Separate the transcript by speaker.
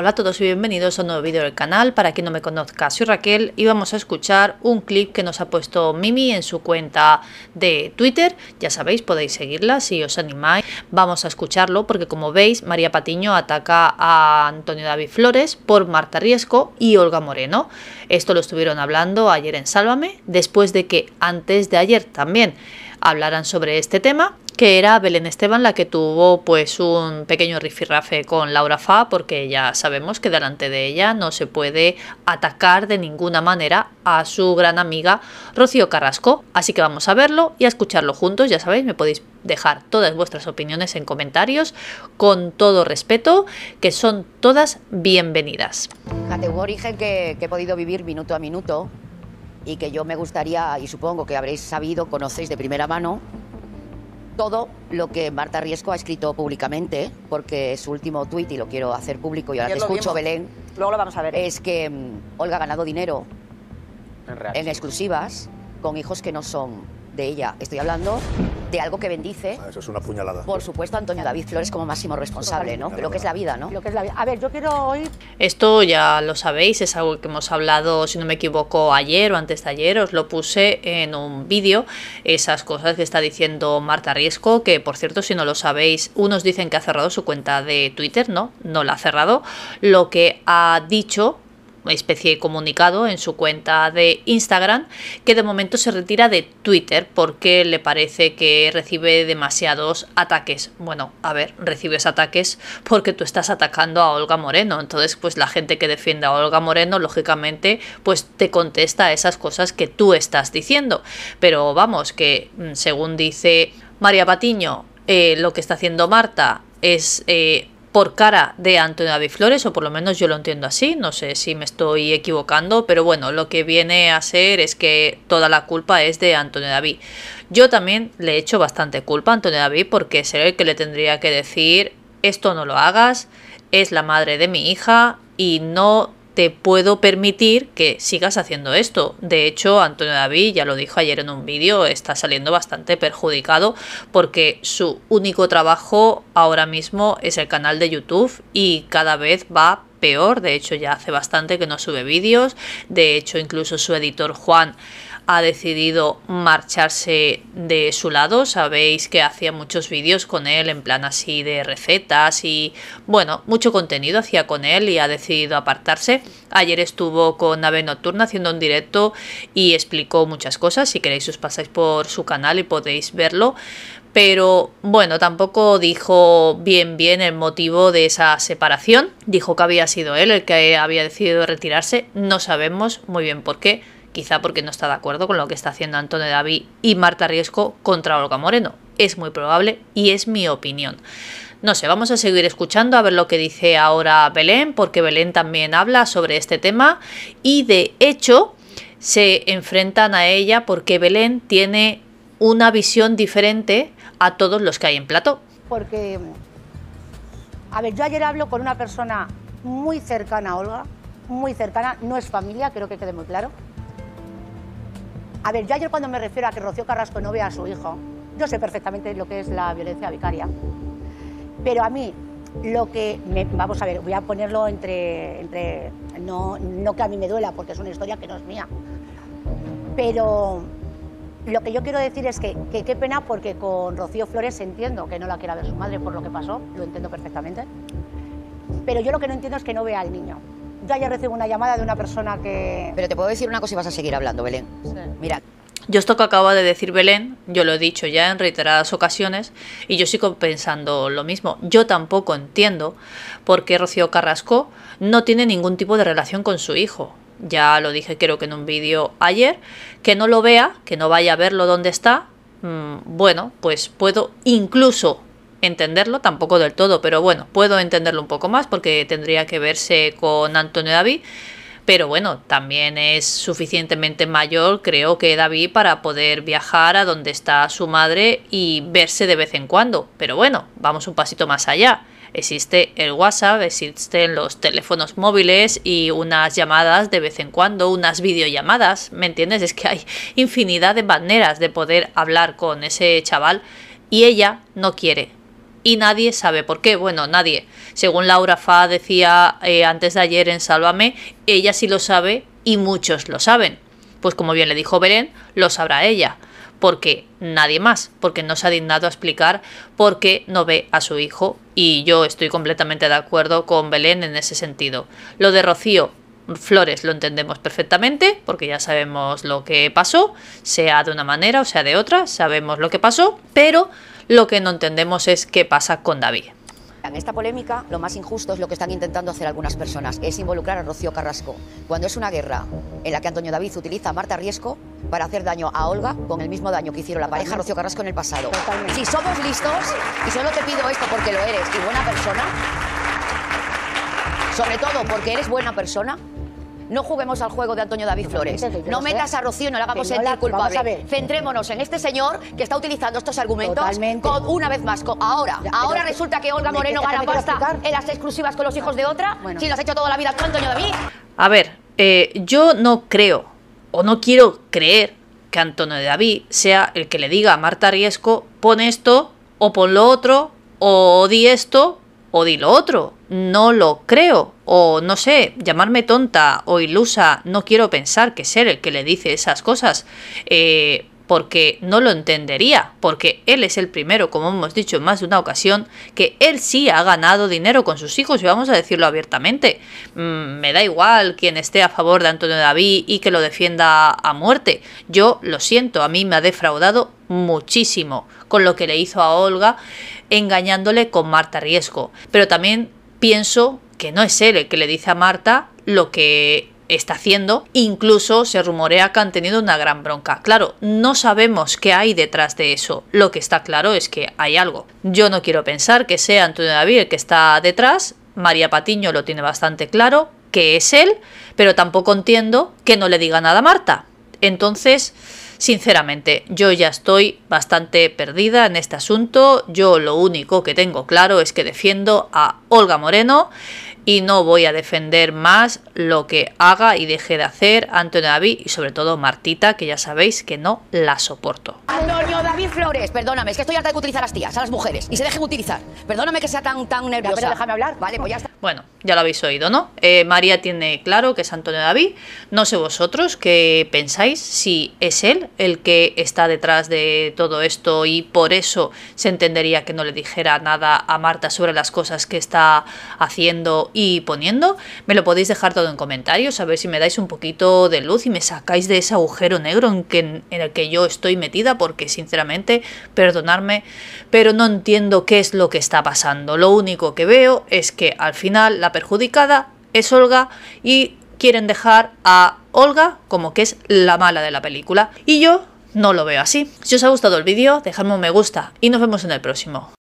Speaker 1: Hola a todos y bienvenidos a un nuevo vídeo del canal. Para quien no me conozca, soy Raquel y vamos a escuchar un clip que nos ha puesto Mimi en su cuenta de Twitter. Ya sabéis, podéis seguirla si os animáis. Vamos a escucharlo porque como veis, María Patiño ataca a Antonio David Flores por Marta Riesco y Olga Moreno. Esto lo estuvieron hablando ayer en Sálvame, después de que antes de ayer también hablaran sobre este tema que era Belén Esteban la que tuvo pues un pequeño rifirrafe con Laura Fa, porque ya sabemos que delante de ella no se puede atacar de ninguna manera a su gran amiga Rocío Carrasco. Así que vamos a verlo y a escucharlo juntos, ya sabéis, me podéis dejar todas vuestras opiniones en comentarios con todo respeto, que son todas bienvenidas. Fíjate,
Speaker 2: un origen que he podido vivir minuto a minuto y que yo me gustaría, y supongo que habréis sabido, conocéis de primera mano, todo lo que Marta Riesco ha escrito públicamente, porque su último tuit, y lo quiero hacer público y ahora te escucho, Belén. Luego lo vamos a ver. Es que mm, Olga ha ganado dinero en exclusivas con hijos que no son de ella. Estoy hablando de algo que bendice. Ah, eso es una puñalada. Por supuesto, Antonio David Flores como máximo responsable, ¿no? Lo que es la vida, ¿no? Lo que es la vida. A ver, yo quiero
Speaker 1: oír. Esto ya lo sabéis, es algo que hemos hablado, si no me equivoco, ayer o antes de ayer. Os lo puse en un vídeo, esas cosas que está diciendo Marta Riesco, que por cierto, si no lo sabéis, unos dicen que ha cerrado su cuenta de Twitter, ¿no? No la ha cerrado. Lo que ha dicho especie de comunicado en su cuenta de Instagram, que de momento se retira de Twitter porque le parece que recibe demasiados ataques. Bueno, a ver, recibes ataques porque tú estás atacando a Olga Moreno. Entonces, pues la gente que defiende a Olga Moreno, lógicamente, pues te contesta esas cosas que tú estás diciendo. Pero vamos, que mm, según dice María Patiño, eh, lo que está haciendo Marta es eh, por cara de Antonio David Flores, o por lo menos yo lo entiendo así, no sé si me estoy equivocando, pero bueno, lo que viene a ser es que toda la culpa es de Antonio David. Yo también le echo bastante culpa a Antonio David porque será el que le tendría que decir, esto no lo hagas, es la madre de mi hija y no te puedo permitir que sigas haciendo esto. De hecho, Antonio David, ya lo dijo ayer en un vídeo, está saliendo bastante perjudicado porque su único trabajo ahora mismo es el canal de YouTube y cada vez va peor. De hecho, ya hace bastante que no sube vídeos. De hecho, incluso su editor Juan ha decidido marcharse de su lado. Sabéis que hacía muchos vídeos con él en plan así de recetas y bueno, mucho contenido hacía con él y ha decidido apartarse. Ayer estuvo con Ave Nocturna haciendo un directo y explicó muchas cosas. Si queréis os pasáis por su canal y podéis verlo. Pero bueno, tampoco dijo bien bien el motivo de esa separación. Dijo que había sido él el que había decidido retirarse. No sabemos muy bien por qué quizá porque no está de acuerdo con lo que está haciendo Antonio David y Marta Riesco contra Olga Moreno. Es muy probable y es mi opinión. No sé, vamos a seguir escuchando a ver lo que dice ahora Belén, porque Belén también habla sobre este tema y de hecho se enfrentan a ella porque Belén tiene una visión diferente a todos los que hay en plato.
Speaker 2: Porque, a ver, yo ayer hablo con una persona muy cercana a Olga, muy cercana, no es familia, creo que quede muy claro, a ver, yo ayer cuando me refiero a que Rocío Carrasco no vea a su hijo, yo sé perfectamente lo que es la violencia vicaria. Pero a mí, lo que. vamos a ver, voy a ponerlo entre. entre no que a mí me duela, porque es una historia que no es mía. Pero lo que yo quiero decir es que qué pena, porque con Rocío Flores entiendo que no la quiera ver su madre por lo que pasó, lo entiendo perfectamente. Pero yo lo que no entiendo es que no vea al niño ya recibo una llamada de una persona que... Pero te puedo decir una cosa y vas a seguir hablando, Belén.
Speaker 1: Mira, yo esto que acaba de decir Belén, yo lo he dicho ya en reiteradas ocasiones y yo sigo pensando lo mismo. Yo tampoco entiendo por qué Rocío Carrasco no tiene ningún tipo de relación con su hijo. Ya lo dije creo que en un vídeo ayer, que no lo vea, que no vaya a verlo donde está. Mm, bueno, pues puedo incluso entenderlo, tampoco del todo, pero bueno, puedo entenderlo un poco más porque tendría que verse con Antonio David. Pero bueno, también es suficientemente mayor, creo que David, para poder viajar a donde está su madre y verse de vez en cuando. Pero bueno, vamos un pasito más allá. Existe el WhatsApp, existen los teléfonos móviles y unas llamadas de vez en cuando, unas videollamadas, ¿me entiendes? Es que hay infinidad de maneras de poder hablar con ese chaval y ella no quiere, y nadie sabe por qué. Bueno, nadie. Según Laura Fa decía eh, antes de ayer en Sálvame, ella sí lo sabe y muchos lo saben. Pues como bien le dijo Belén lo sabrá ella. Porque nadie más, porque no se ha dignado a explicar por qué no ve a su hijo. Y yo estoy completamente de acuerdo con Belén en ese sentido. Lo de Rocío Flores lo entendemos perfectamente, porque ya sabemos lo que pasó, sea de una manera o sea de otra, sabemos lo que pasó, pero lo que no entendemos es qué pasa con David.
Speaker 2: En esta polémica lo más injusto es lo que están intentando hacer algunas personas, es involucrar a Rocío Carrasco, cuando es una guerra en la que Antonio David utiliza a Marta Riesco para hacer daño a Olga con el mismo daño que hicieron la pareja Rocío Carrasco en el pasado. Si somos listos, y solo te pido esto porque lo eres y buena persona, sobre todo porque eres buena persona, no juguemos al juego de Antonio David Flores. No metas ¿eh? a Rocío, no le hagamos sentir culpable. Centrémonos en este señor que está utilizando estos argumentos una vez más. ahora, ahora resulta que Olga Moreno gana pasta en las exclusivas con los hijos de otra. Si lo has hecho toda la vida con Antonio David.
Speaker 1: A ver, eh, yo no creo o no quiero creer que Antonio David sea el que le diga a Marta Riesco pon esto o pon lo otro o di esto o di lo otro no lo creo, o no sé, llamarme tonta o ilusa, no quiero pensar que ser el que le dice esas cosas, eh, porque no lo entendería, porque él es el primero, como hemos dicho en más de una ocasión, que él sí ha ganado dinero con sus hijos, y vamos a decirlo abiertamente. Mm, me da igual quien esté a favor de Antonio David y que lo defienda a muerte. Yo lo siento, a mí me ha defraudado muchísimo con lo que le hizo a Olga engañándole con Marta Riesgo. Pero también pienso que no es él el que le dice a Marta lo que está haciendo. Incluso se rumorea que han tenido una gran bronca. Claro, no sabemos qué hay detrás de eso. Lo que está claro es que hay algo. Yo no quiero pensar que sea Antonio David el que está detrás. María Patiño lo tiene bastante claro, que es él, pero tampoco entiendo que no le diga nada a Marta. Entonces, Sinceramente, yo ya estoy bastante perdida en este asunto. Yo lo único que tengo claro es que defiendo a Olga Moreno y no voy a defender más lo que haga y deje de hacer Antonio David y sobre todo Martita, que ya sabéis que no la soporto.
Speaker 2: Antonio David Flores, perdóname, es que estoy harta de utilizar a las tías, a las mujeres, y se dejen utilizar. Perdóname que sea tan, tan nerviosa. déjame hablar. Vale, pues ya está. Bueno,
Speaker 1: ya lo habéis oído, ¿no? Eh, María tiene claro que es Antonio David. No sé vosotros qué pensáis, si es él el que está detrás de todo esto y por eso se entendería que no le dijera nada a Marta sobre las cosas que está haciendo y poniendo. Me lo podéis dejar todo en comentarios, a ver si me dais un poquito de luz y me sacáis de ese agujero negro en, que, en el que yo estoy metida, porque sinceramente, perdonadme, pero no entiendo qué es lo que está pasando. Lo único que veo es que al final la perjudicada es Olga y quieren dejar a Olga como que es la mala de la película. Y yo no lo veo así. Si os ha gustado el vídeo, dejadme un me gusta y nos vemos en el próximo.